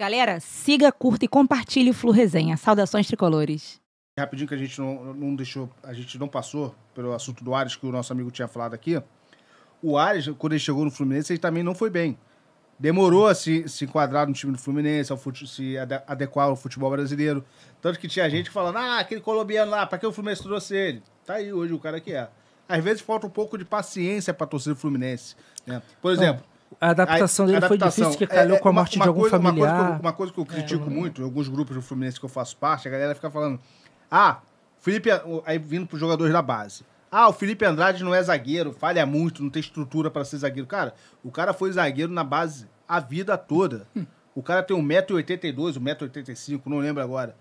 Galera, siga, curta e compartilhe o Flu Resenha. Saudações tricolores. Rapidinho que a gente não, não deixou, a gente não passou pelo assunto do Ares que o nosso amigo tinha falado aqui. O Ares, quando ele chegou no Fluminense, ele também não foi bem. Demorou a se, se enquadrar no time do Fluminense, ao fute, se ad adequar ao futebol brasileiro. Tanto que tinha gente falando, ah, aquele colombiano lá, pra que o Fluminense trouxe ele? Tá aí hoje o cara que é. Às vezes falta um pouco de paciência pra torcer o Fluminense. Né? Por então, exemplo, então, a adaptação dele a adaptação, foi difícil, que é, é, calhou é, com a morte uma, uma de algum coisa, familiar. Uma coisa que eu, uma coisa que eu critico é, muito, né? alguns grupos do Fluminense que eu faço parte, a galera fica falando, ah, Felipe, aí vindo para os jogadores da base, ah, o Felipe Andrade não é zagueiro, falha muito, não tem estrutura para ser zagueiro. Cara, o cara foi zagueiro na base a vida toda. Hum. O cara tem 1,82m, 1,85m, não lembro agora.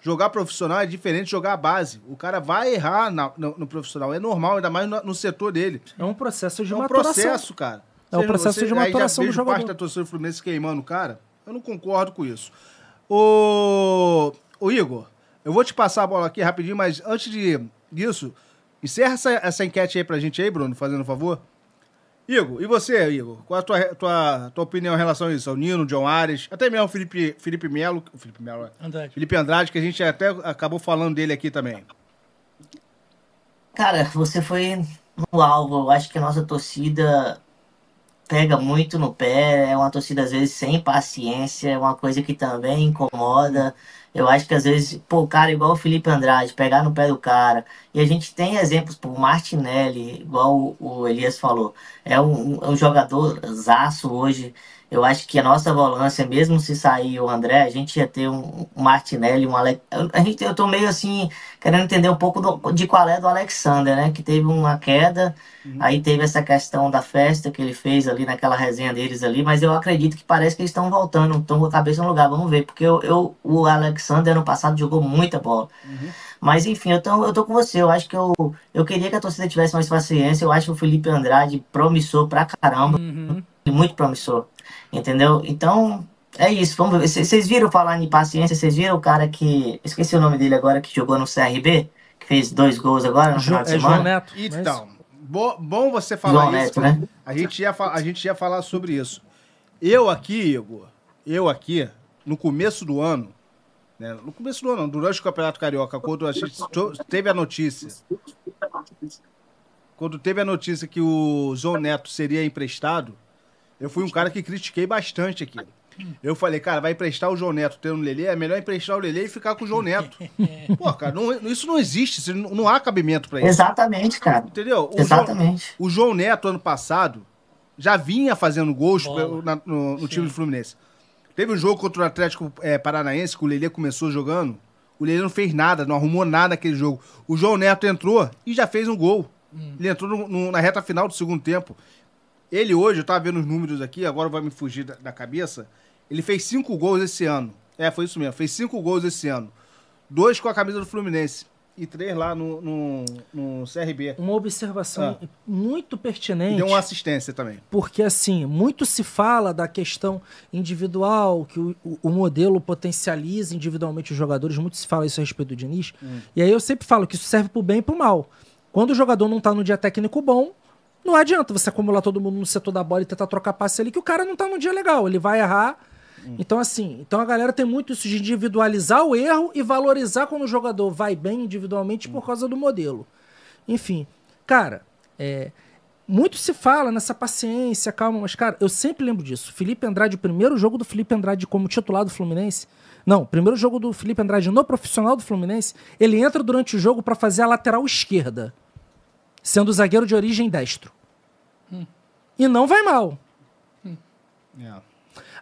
Jogar profissional é diferente de jogar a base. O cara vai errar na, no, no, profissional, é normal, ainda mais no, no setor dele. É um processo de maturação. É um maturação. processo, cara. É o processo você, de maturação do jogador. parte tá da torcida Fluminense queimando o cara. Eu não concordo com isso. Ô, ô Igor, eu vou te passar a bola aqui rapidinho, mas antes de, disso, encerra essa, essa enquete aí pra gente aí, Bruno, fazendo um favor. Igor, e você, Igor? Qual a tua, tua, tua opinião em relação a isso? O Nino, John Ares, até mesmo Felipe, Felipe Melo. Felipe Melo é. Andrade. Felipe Andrade, que a gente até acabou falando dele aqui também. Cara, você foi no alvo. Eu acho que a nossa torcida pega muito no pé, é uma torcida às vezes sem paciência, é uma coisa que também incomoda. Eu acho que às vezes, pô, cara, é igual o Felipe Andrade, pegar no pé do cara. E a gente tem exemplos, o Martinelli, igual o, Elias falou, é um, é um jogador zaço hoje. Eu acho que a nossa volância, mesmo se sair o André, a gente ia ter um, um Martinelli, um Alex. A gente, eu tô meio assim, querendo entender um pouco do, de qual é do Alexander, né? Que teve uma queda, uhum. aí teve essa questão da festa que ele fez ali naquela resenha deles ali, mas eu acredito que parece que eles estão voltando, estão com a cabeça no lugar, vamos ver, porque eu, eu o Alex Alexander ano passado jogou muita bola. Uhum. Mas enfim, eu tô, eu tô com você. Eu acho que eu, eu queria que a torcida tivesse mais paciência. Eu acho o Felipe Andrade promissor pra caramba. Uhum. Muito promissor. Entendeu? Então, é isso. Vamos ver. Vocês viram falar em paciência? Vocês viram o cara que. Esqueci o nome dele agora, que jogou no CRB, que fez dois gols agora no final de semana. É João Neto. Então, bo, bom você falar João isso. Neto, né? a, gente ia, a gente ia falar sobre isso. Eu aqui, Igor, eu aqui, no começo do ano, né? No começo do ano, durante o Campeonato Carioca, quando a gente teve a notícia. Quando teve a notícia que o João Neto seria emprestado, eu fui um cara que critiquei bastante aquilo. Eu falei, cara, vai emprestar o João Neto tendo o Lelê, é melhor emprestar o Lelê e ficar com o João Neto. Pô, cara, não, isso não existe, não há cabimento para isso. Exatamente, cara. Entendeu? O Exatamente. João, o João Neto, ano passado, já vinha fazendo gols no, no time do Fluminense. Teve um jogo contra o Atlético é, Paranaense que o Lelê começou jogando. O Lelê não fez nada, não arrumou nada naquele jogo. O João Neto entrou e já fez um gol. Hum. Ele entrou no, no, na reta final do segundo tempo. Ele hoje, eu tava vendo os números aqui, agora vai me fugir da, da cabeça. Ele fez cinco gols esse ano. É, foi isso mesmo. Fez cinco gols esse ano. Dois com a camisa do Fluminense e 3 lá no, no, no CRB. Uma observação ah. muito pertinente. E deu uma assistência também. Porque, assim, muito se fala da questão individual, que o, o, o modelo potencializa individualmente os jogadores, muito se fala isso a respeito do Diniz. Hum. E aí eu sempre falo que isso serve para o bem e para o mal. Quando o jogador não está no dia técnico bom, não adianta você acumular todo mundo no setor da bola e tentar trocar passe ali, que o cara não está num dia legal. Ele vai errar Hum. Então, assim, então a galera tem muito isso de individualizar o erro e valorizar quando o jogador vai bem individualmente hum. por causa do modelo. Enfim, cara, é, muito se fala nessa paciência, calma, mas, cara, eu sempre lembro disso. Felipe Andrade, o primeiro jogo do Felipe Andrade como titular do Fluminense. Não, primeiro jogo do Felipe Andrade no profissional do Fluminense, ele entra durante o jogo para fazer a lateral esquerda, sendo zagueiro de origem destro. Hum. E não vai mal. Hum. Yeah. É.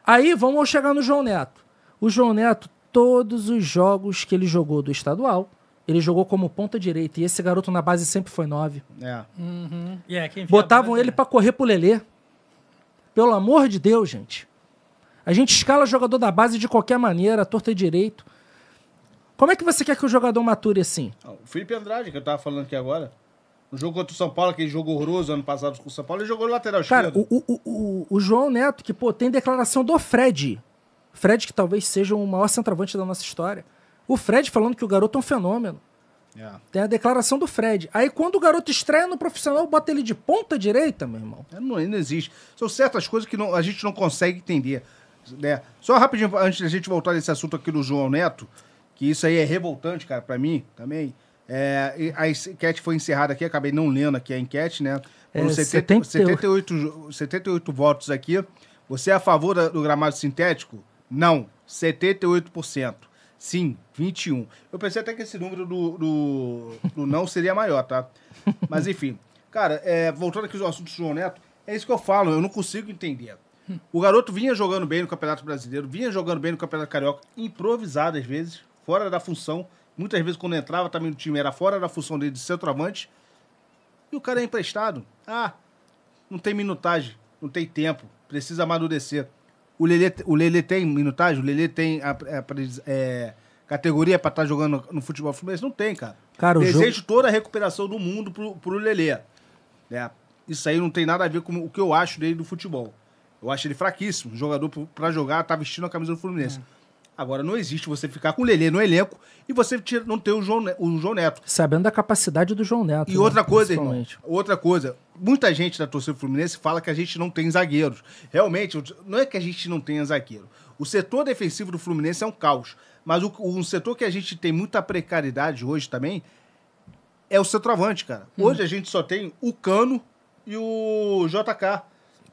Aí vamos chegar no João Neto. O João Neto, todos os jogos que ele jogou do estadual, ele jogou como ponta direita. E esse garoto na base sempre foi nove. É. Uhum. Yeah, é, Botavam é ele para correr pro Lelê. Pelo amor de Deus, gente. A gente escala jogador da base de qualquer maneira, torta direito. Como é que você quer que o jogador mature assim? Ah, o Felipe Andrade, que eu tava falando aqui agora. O jogo contra o São Paulo, aquele jogo horroroso ano passado com o São Paulo, ele jogou no lateral Cara, esquerdo. Cara, o, o, o, o, João Neto, que, pô, tem declaração do Fred. Fred, que talvez seja o maior centroavante da nossa história. O Fred falando que o garoto é um fenômeno. É. Tem a declaração do Fred. Aí quando o garoto estreia no profissional, bota ele de ponta direita, meu irmão. É, não, não existe. São certas coisas que não, a gente não consegue entender. Né? Só rapidinho, antes da gente voltar nesse assunto aqui do João Neto, que isso aí é revoltante, cara, para mim também. É, a enquete foi encerrada aqui, acabei não lendo aqui a enquete, né? é, 78, 78 votos aqui. Você é a favor do gramado sintético? Não, 78%. Sim, 21. Eu pensei até que esse número do, do, do não seria maior, tá? Mas enfim. Cara, é, voltando aqui ao assunto do João Neto, é isso que eu falo, eu não consigo entender. Hum. O garoto vinha jogando bem no Campeonato Brasileiro, vinha jogando bem no Campeonato Carioca, improvisado às vezes, fora da função. Muitas vezes, quando entrava também no time, era fora da função dele de centroavante. E o cara é emprestado. Ah, não tem minutagem, não tem tempo, precisa amadurecer. O Lelê, o Lelê tem minutagem? O Lelê tem a, é, a, é, categoria para estar tá jogando no futebol fluminense? Não tem, cara. cara Desejo jogo... toda a recuperação do mundo pro, pro Lelê. Né? Isso aí não tem nada a ver com o que eu acho dele do futebol. Eu acho ele fraquíssimo. jogador para jogar, tá vestindo a camisa do Fluminense. É. Agora, não existe você ficar com o Lelê no elenco e você não ter o João, o João Neto. Sabendo da capacidade do João Neto. E né? outra coisa, irmão, outra coisa. Muita gente da torcida fluminense fala que a gente não tem zagueiros. Realmente, não é que a gente não tenha zagueiro. O setor defensivo do Fluminense é um caos. Mas o, um setor que a gente tem muita precariedade hoje também é o centroavante, cara. Uhum. Hoje hum. a gente só tem o Cano e o JK.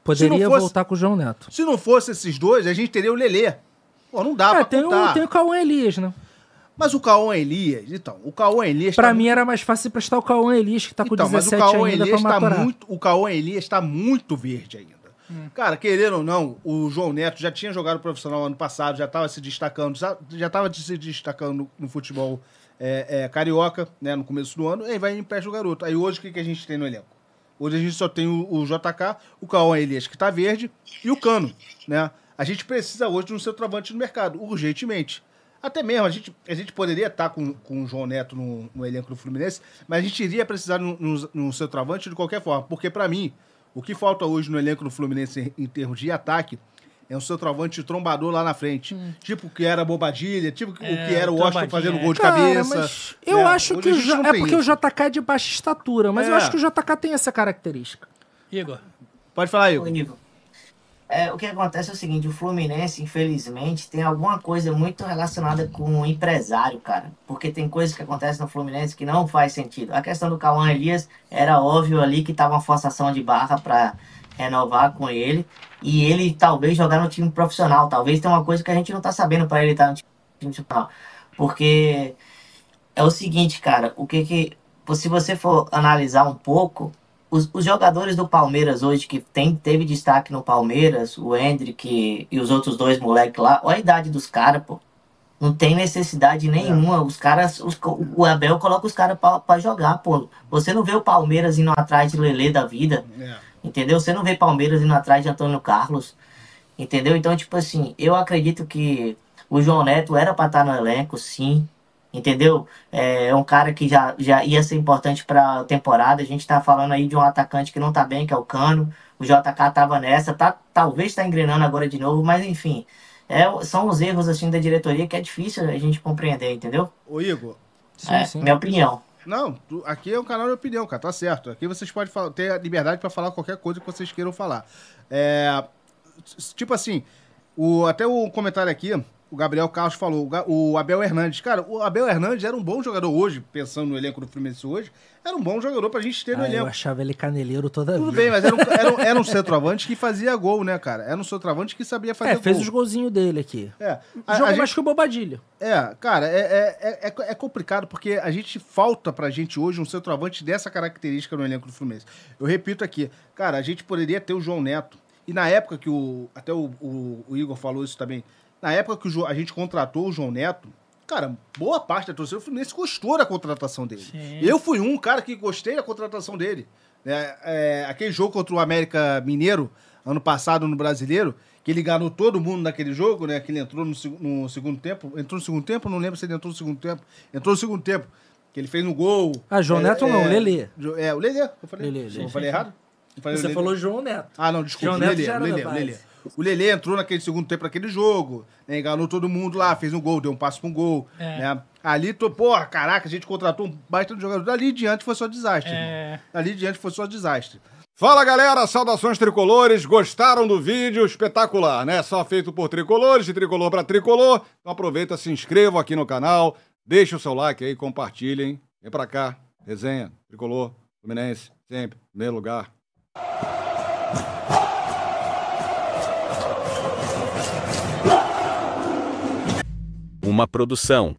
Poderia fosse, voltar com o João Neto. Se não fosse esses dois, a gente teria o Lelê. Pô, não dá é, pra tem contar. O, tem o Cauã Elias, né? Mas o Cauã Elias, então, o Cauã Elias... Pra tá mim muito... era mais fácil prestar o Cauã Elias, que tá com então, 17 mas o Elias tá muito, O Cauã Elias tá muito verde ainda. Hum. Cara, querendo ou não, o João Neto já tinha jogado profissional ano passado, já tava se destacando, já tava se destacando no, futebol é, é, carioca, né, no começo do ano, aí vai e empresta o garoto. Aí hoje o que, que a gente tem no elenco? Hoje a gente só tem o, o JK, o Cauã Elias, que tá verde, e o Cano, né? A gente precisa hoje de um centroavante no mercado, urgentemente. Até mesmo, a gente, a gente poderia estar com, com o João Neto no, no elenco do Fluminense, mas a gente iria precisar de um, centroavante de qualquer forma. Porque, para mim, o que falta hoje no elenco do Fluminense em, em termos de ataque é um centroavante trombador lá na frente. Hum. Tipo o que era Bobadilha, tipo é, o que era o Washington fazendo gol de Cara, cabeça. Né? É é eu é, acho que o J... é porque isso. o JK é de baixa estatura, mas é. eu acho que o JK tem essa característica. Igor. Pode falar, Igor. Oi, Igor. É, o que acontece é o seguinte, o Fluminense, infelizmente, tem alguma coisa muito relacionada com o empresário, cara. Porque tem coisas que acontecem no Fluminense que não faz sentido. A questão do Cauã Elias era óbvio ali que estava uma forçação de barra para renovar com ele. E ele talvez jogar no time profissional. Talvez tenha uma coisa que a gente não tá sabendo para ele estar tá no time profissional. Porque é o seguinte, cara, o que que. Se você for analisar um pouco, os, os, jogadores do Palmeiras hoje que tem, teve destaque no Palmeiras, o Hendrick e os outros dois moleques lá, olha a idade dos caras, pô. Não tem necessidade nenhuma. É. Os caras, os, o Abel coloca os caras para jogar, pô. Você não vê o Palmeiras indo atrás de Lele da vida. É. Entendeu? Você não vê Palmeiras indo atrás de Antônio Carlos. Entendeu? Então, tipo assim, eu acredito que o João Neto era para estar tá no elenco, sim entendeu? É, é um cara que já, já ia ser importante para a temporada. A gente está falando aí de um atacante que não está bem, que é o Cano. O JK estava nessa, tá, talvez está engrenando agora de novo, mas enfim. É, são os erros assim da diretoria que é difícil a gente compreender, entendeu? Ô Igor, é, sim, é, sim. minha opinião. Não, aqui é um canal de opinião, cara, tá certo. Aqui vocês podem ter a liberdade para falar qualquer coisa que vocês queiram falar. É, tipo assim, o, até o comentário aqui o Gabriel Carlos falou, o Abel Hernandes. Cara, o Abel Hernandes era um bom jogador hoje, pensando no elenco do Fluminense hoje, era um bom jogador pra gente ter ah, no elenco. Eu achava ele caneleiro toda Tudo vida. bem, mas era um, era, um, era um centroavante que fazia gol, né, cara? Era um centroavante que sabia fazer gol. É, fez os golzinhos dele aqui. É. A, Jogo a mais gente... que o Bobadilha. É, cara, é, é, é, é, complicado porque a gente falta pra gente hoje um centroavante dessa característica no elenco do Fluminense. Eu repito aqui, cara, a gente poderia ter o João Neto. E na época que o. Até o, o, o Igor falou isso também na época que a gente contratou o João Neto, cara, boa parte da torcida do Fluminense gostou da contratação dele. Sim. Eu fui um cara que gostei da contratação dele. É, é, aquele jogo contra o América Mineiro, ano passado no Brasileiro, que ele ganhou todo mundo naquele jogo, né? Que ele entrou no, no, segundo tempo. Entrou no segundo tempo? Não lembro se ele entrou no segundo tempo. Entrou no segundo tempo. Que ele fez um gol. Ah, João é, Neto não, é, Lele. É, o Lele. Eu falei, eu falei errado? Eu falei Você Lelê. falou João Neto. Ah, não, desculpa. João Neto Lelê, Lelê, Lelê. O Lelê entrou naquele segundo tempo naquele jogo, né? enganou todo mundo lá, fez um gol, deu um passo pra um gol. É. Né? Ali, tô, porra, caraca, a gente contratou um baita de jogador. Dali em diante foi só desastre. É. Dali em diante foi só desastre. Fala galera, saudações tricolores. Gostaram do vídeo? Espetacular, né? Só feito por tricolores, de tricolor para tricolor. Então aproveita, se inscreva aqui no canal, deixa o seu like aí, compartilhem. Vem pra cá, resenha, tricolor, Fluminense, sempre, primeiro lugar. uma produção